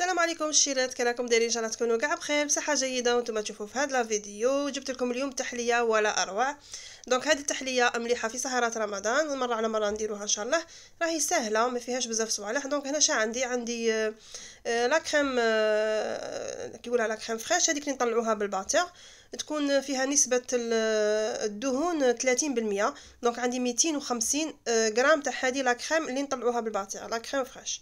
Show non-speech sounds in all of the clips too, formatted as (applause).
السلام عليكم الشيرات راكم دايرين ان شاء الله تكونوا كاع بخير بصحه جيده وانتم تشوفوا في هذا الفيديو جبت لكم اليوم تحليه ولا اروع دونك هذه التحليه مليحه في سهرات رمضان مره على مره نديروها ان شاء الله راهي سهله ما فيهاش بزاف صوالح دونك هنا شا عندي عندي آه، آه، لا كريم آه, آه، كيقولوا على كريم فريش هذيك اللي نطلعوها بالباتير تكون فيها نسبة الدهون 30% دونك عندي 250 غرام تاع هذه لا كريم اللي نطلعوها بالباتير لا كريم فريش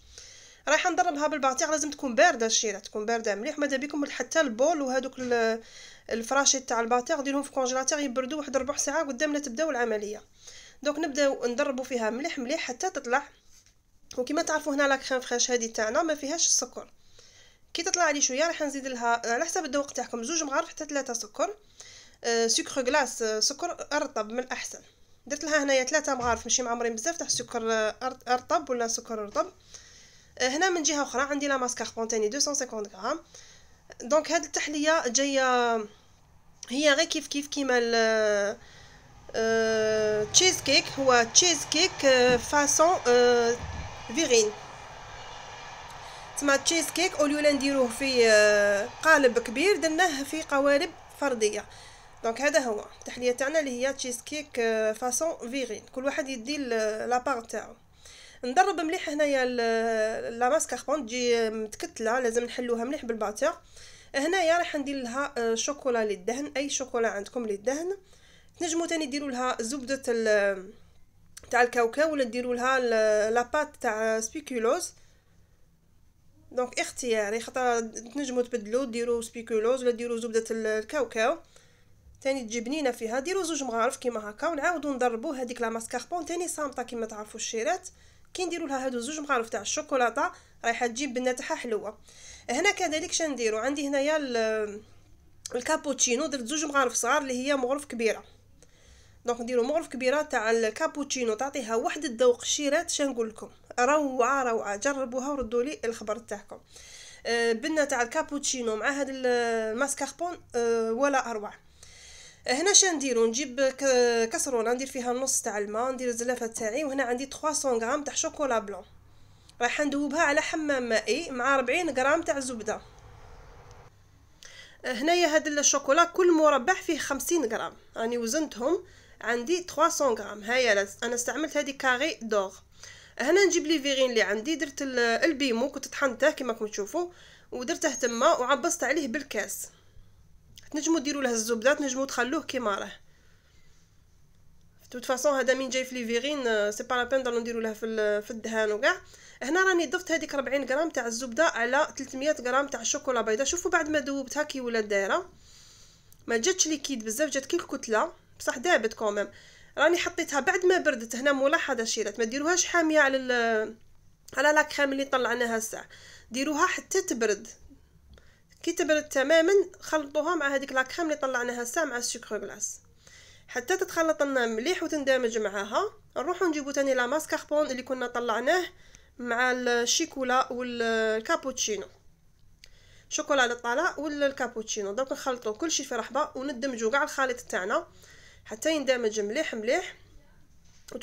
رايحه نضربها بالبعطيخ لازم تكون بارده الشيرة تكون بارده مليح ماذا بكم حتى البول وهذوك الفراشي تاع الباتيغ ديرهم في كونجيلاتور يبردوا واحد ربع ساعه لا تبداو العمليه دونك نبداو نضربوا فيها مليح مليح حتى تطلع وكما تعرفوا هنا لا كريم فريش هذه تاعنا ما فيهاش السكر كي تطلع لي شويه راح نزيد لها على حسب الذوق تاعكم زوج مغارف حتى ثلاثه سكر أه سكر غلاس آه، سكر ارطب من الاحسن درت لها هنايا ثلاثه مغارف ماشي معمرين بزاف تاع سكر آه، ارطب ولا سكر رطب آه، هنا من جهه اخرى عندي لا ماسكار تاني 250 غرام دونك هاد التحليه جايه هي غير كيف كيف كيما ال تشيز آه، كيك هو تشيز كيك فاسون فيغين تسمى تشيز كيك اوليو نديروه في آه، قالب كبير درناه في قوالب فرديه دونك هذا هو التحليه تاعنا اللي هي تشيز كيك فاسون فيغين كل واحد يدي لابار تاعو ندرب مليح هنايا لا اخبون تجي متكتله لازم نحلوها مليح بالباتور هنايا راح ندير لها آه، شوكولا للدهن اي شوكولا عندكم للدهن تنجموا تاني ديروا لها زبده تاع الكاوكاو ولا ديروا لها لاباط تاع سبيكولوز دونك اختياري خاطر تنجموا تبدلوا ديروا سبيكولوز ولا ديروا زبده الكاوكاو تاني تجي بنينه فيها ديروا زوج مغارف كيما هكا ونعاودوا نضربوا هذيك لا ماسكاربون تاني صامته كيما تعرفوا الشيرات كي نديروا لها هادو زوج مغارف تاع الشوكولاته رايحه تجيب بنه تاعها حلوه هنا كذلك شنديرو عندي هنايا الكابوتشينو درت زوج مغارف صغار اللي هي مغرف كبيره دونك نديرو مغرف كبيره تاع الكابوتشينو تعطيها واحد الذوق شيرات نقول لكم روعه روعه جربوها وردوا لي الخبر تاعكم آه، بنه تاع الكابوتشينو مع هذا الماسكاربون آه، ولا اروع هنا شنو نديرو نجيب كسرونه ندير فيها نص تاع الماء ندير الزلافه تاعي وهنا عندي 300 غرام تاع شوكولا بلون راح ندوبها على حمام مائي مع 40 غرام تاع زبده آه، هنايا هاد الشوكولا كل مربع فيه 50 غرام راني وزنتهم عندي 300 غرام هيا انا استعملت هذه كاري دور آه، هنا نجيب لي فيغين اللي عندي درت البيمو كنت طحنته كما راكم تشوفوا ودرته تما وعبصت عليه بالكاس تنجمو ديروا له الزبده تنجمو تخلوه كيما راه دو فاصون هذا من جاي في لي فيغين سي با لا بين ضلوا نديرو له في في الدهان وكاع هنا راني ضفت هذيك 40 غرام تاع الزبده على 300 غرام تاع الشوكولا بيضاء شوفوا بعد ما ذوبتها كي ولات دايره ما جاتش ليكيد بزاف جات كي الكتله بصح دابت كوميم راني حطيتها بعد ما بردت هنا ملاحظه شيرات ما ديروهاش حاميه على على لا كريم اللي طلعناها الساعه ديروها حتى تبرد كي تبرد تماما خلطوها مع هذيك لا كريم اللي طلعناها سا مع السكر غلاس حتى تتخلط لنا مليح وتندمج معاها نروحو نجيبو تاني لا ماسكاربون اللي كنا طلعناه مع الشيكولا والكابوتشينو شوكولا على الطلاء والكابوتشينو الكابوتشينو دونك نخلطو كلشي في رحبه وندمجو كاع الخليط تاعنا حتى يندمج مليح مليح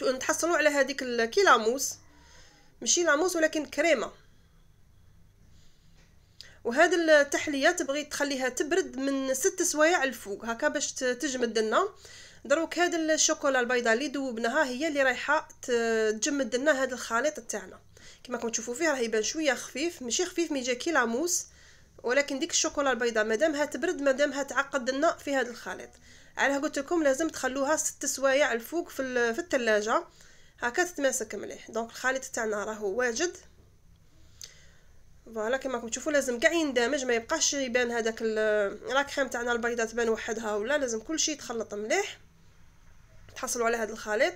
ونتحصلوا على هذيك كي ماشي لاموس ولكن كريمه وهذه التحليه تبغي تخليها تبرد من ست سوايع الفوق هكا باش تجمد لنا دروك هاد الشوكولا البيضاء اللي دوبناها هي اللي رايحه تجمد لنا هاد الخليط تاعنا كما راكم تشوفوا فيه راه يبان شويه خفيف ماشي خفيف مي جاكي كي لاموس ولكن ديك الشوكولا البيضاء مادامها تبرد مادامها تعقد لنا في هذا الخليط علاه قلت لكم لازم تخلوها ست سوايع الفوق في في الثلاجه هكا تتماسك مليح دونك الخليط تاعنا راهو واجد فوالا كما راكم تشوفوا لازم كاع يندمج ما يبقاش يبان هذاك لا كريم تاعنا البيضه تبان وحدها ولا لازم كل شيء يتخلط مليح تحصلوا على هذا الخليط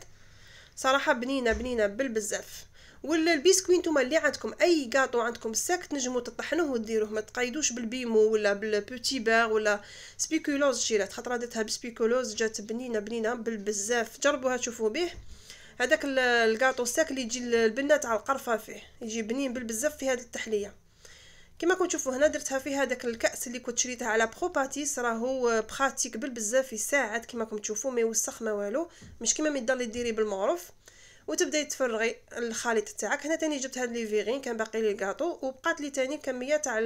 صراحه بنينه بنينه بالبزاف والبيسكوي نتوما اللي عندكم اي كاطو عندكم ساك تنجموا تطحنوه وديروه ما تقيدوش بالبيمو ولا بالبوتي بار ولا سبيكولوز شيرات خاطر درتها بسبيكولوز جات بنينه بنينه بالبزاف جربوها تشوفوا به هذاك الكاطو ساك اللي يجي البنات تاع القرفه فيه يجي بنين بالبزاف في هذه التحليه كما كنتو تشوفوا هنا درتها فيها هذاك الكاس اللي كنت شريتها على بروباتيس راهو براتيك بالبزاف يساعد كما كنتو تشوفوا ما يوسخ ما والو مش كما ميضل ديري بالمعروف وتبداي تفرغي الخليط تاعك هنا تاني جبت هاد لي فيغين كان باقي لي الكاطو وبقات لي تاني كميه تاع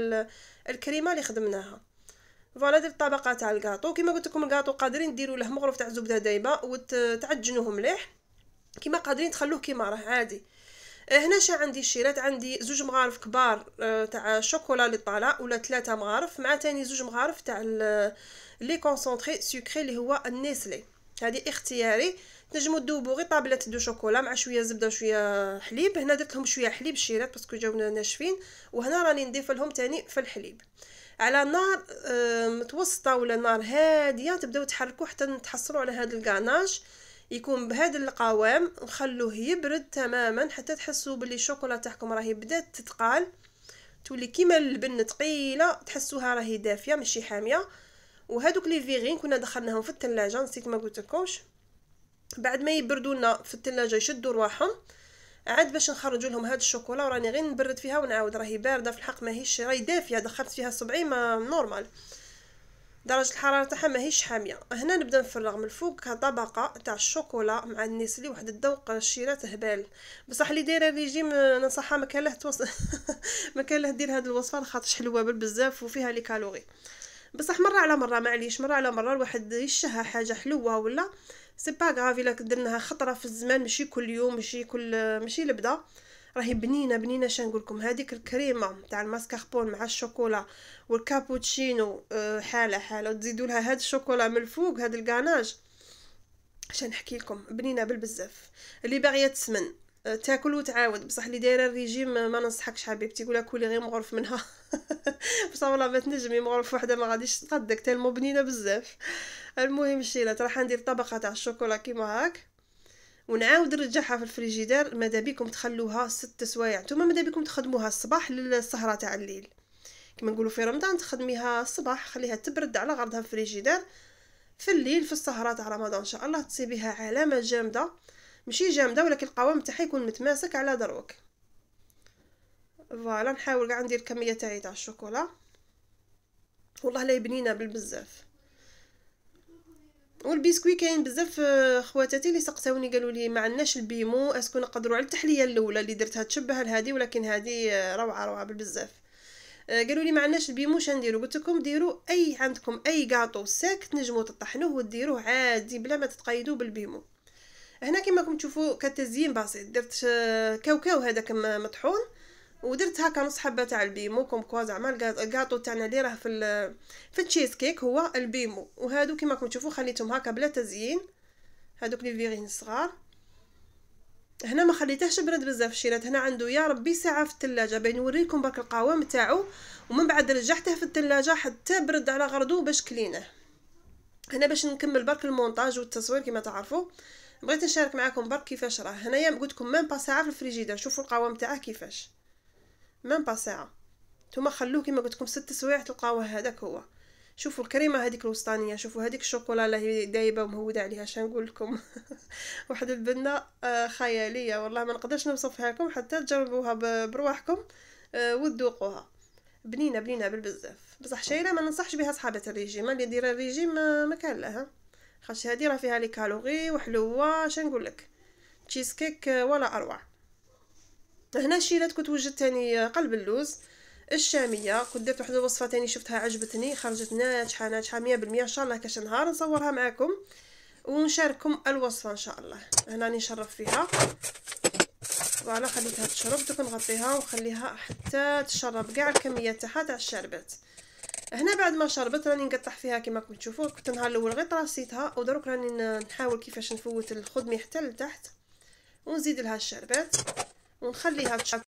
الكريمه اللي خدمناها فوالا درت طبقه تاع الكاطو كما قلت لكم الكاطو قادرين ديروا له مغرف تاع زبده دايبه وتعجنوه مليح كيما قادرين تخلوه كيما راه عادي آه، هنا شا عندي شيرات عندي زوج مغارف كبار آه، تاع الشوكولا لي طالع ولا ثلاثه مغارف مع تاني زوج مغارف تاع لي كونسونطري سوكري اللي هو النيسلي هذه اختياري تنجموا تذوبوا غير طابلات دو شوكولا مع شويه زبده وشويه حليب هنا درت لهم شويه حليب شيرات باسكو جاونا ناشفين وهنا راني نضيف لهم تاني في الحليب على نار آه، متوسطه ولا نار هاديه تبداو تحركوا حتى تحصلوا على هذا الكاناج يكون بهذا القوام نخلوه يبرد تماما حتى تحسوا باللي الشوكولا تاعكم راهي بدات تتقال تولي كيما اللبن ثقيله تحسوها راهي دافيه ماشي حاميه وهذوك لي فيغين كنا دخلناهم في الثلاجه نسيت ما قلتلكمش بعد ما يبردوا لنا في الثلاجه يشدوا رواحهم عاد باش نخرجوا لهم هاد الشوكولا وراني غير نبرد فيها ونعاود راهي بارده في الحق ماهيش راهي دافيه دخلت فيها صبعي ما نورمال درجة الحرارة تاعها ماهيش حامية هنا نبدا نفرغ من فوقها طبقة تاع الشوكولا مع النسلي واحد الذوق الشيرات هبال بصح اللي دايره ريجيم ننصحها مكانله توص (laughs) مكانله دير هاد الوصفه خاطرش حلوه بزاف وفيها لي كالوري بصح مره على مره معليش مره على مره الواحد يشهى حاجه حلوه ولا سي با غاف الا درناها خطره في الزمان ماشي كل يوم ماشي كل ماشي لبدا راهي بنينه بنينه شنو نقول لكم هذيك الكريمه تاع الماسكاربون مع الشوكولا والكابوتشينو آه، حاله حاله وتزيدوا لها هاد الشوكولا من الفوق هاد الكاناج عشان نحكي لكم بنينه بالبزاف اللي باغيه تسمن آه، تاكل وتعاود بصح اللي دايره الريجيم ما ننصحكش حبيبتي قولها كولي غير مغرف منها (laughs) بصح والله ما تنجمي مغرف وحده ما غاديش تقدك تالمو بنينه بزاف المهم شيلات راح ندير طبقه تاع الشوكولا كيما هاك ونعاود نرجعها في الفريجيدار ماذا بكم تخلوها ست سوايع نتوما ماذا بكم تخدموها الصباح للسهره تاع الليل كما نقولوا في رمضان تخدميها الصباح خليها تبرد على غرضها في الفريجيدار في الليل في السهرة تاع رمضان ان شاء الله تصيبيها علامه جامده ماشي جامده ولكن القوام تاعها يكون متماسك على دروك فوالا نحاول كاع ندير كمية تاعي تاع الشوكولا والله لا يبنينا بالبزاف والبسكوي كاين بزاف آه، خواتاتي اللي سقساوني قالوا لي ما عندناش البيمو اسكو نقدروا على التحليه الاولى اللي درتها تشبه لهذه ولكن هذه آه، روعه روعه بزاف آه، قالوا لي ما عندناش البيمو شنديرو نديروا قلت لكم ديروا اي عندكم اي كاطو ساك تنجموا تطحنوه وديروه عادي بلا ما تتقيدوا بالبيمو هنا كما راكم تشوفوا كتزيين بسيط درت كاوكاو هذاك مطحون ودرت هكا نص حبه تاع البيمو كوم كوا زعما الكاطو تاعنا اللي راه في ال... في التشيز كيك هو البيمو وهادو كيما راكم تشوفوا خليتهم هكا بلا تزيين هادوك لي فيغين صغار هنا ما خليتهش برد بزاف الشيرات هنا عنده يا ربي ساعه في الثلاجه باين نوريكم برك القوام تاعو ومن بعد رجعته في الثلاجه حتى برد على غرضو باش كلينه هنا باش نكمل برك المونتاج والتصوير كما تعرفوا بغيت نشارك معكم برك كيفاش راه هنايا قلت لكم ميم با ساعه في الفريجيدير شوفوا القوام تاعه كيفاش ميم با ساعة ثم خلوه كما قلت لكم ست سوايع تلقاوه هذاك هو شوفوا الكريمه هذيك الوسطانيه شوفوا هذيك الشوكولا اللي هي دايبه ومهوده عليها شنو نقول لكم (laughs) واحد البنه آه، خياليه والله ما نقدرش نوصفها لكم حتى تجربوها برواحكم آه، وتذوقوها بنينه بنينه بالبزاف بصح شايله ما ننصحش بها صحابه الريجيم اللي يدير الريجيم آه، ما كان لها خاطر هذه راه فيها لي كالوري وحلوه شنو نقول لك تشيز كيك ولا اروع هنا شيلات كنت وجدت تاني قلب اللوز الشاميه كنت درت واحد الوصفه تاني شفتها عجبتني خرجت ناجحه ناجحه بالمية ان شاء الله كاش نهار نصورها معاكم ونشارككم الوصفه ان شاء الله هنا راني نشرف فيها فوالا خليتها تشرب دوك نغطيها ونخليها حتى تشرب كاع الكميه تاعها تاع الشربات هنا بعد ما شربت راني نقطع فيها كيما راكم تشوفوا كنت نهار الاول غير طراسيتها ودروك راني نحاول كيفاش نفوت الخدمي حتى لتحت ونزيد لها الشربات ونخليها تشرب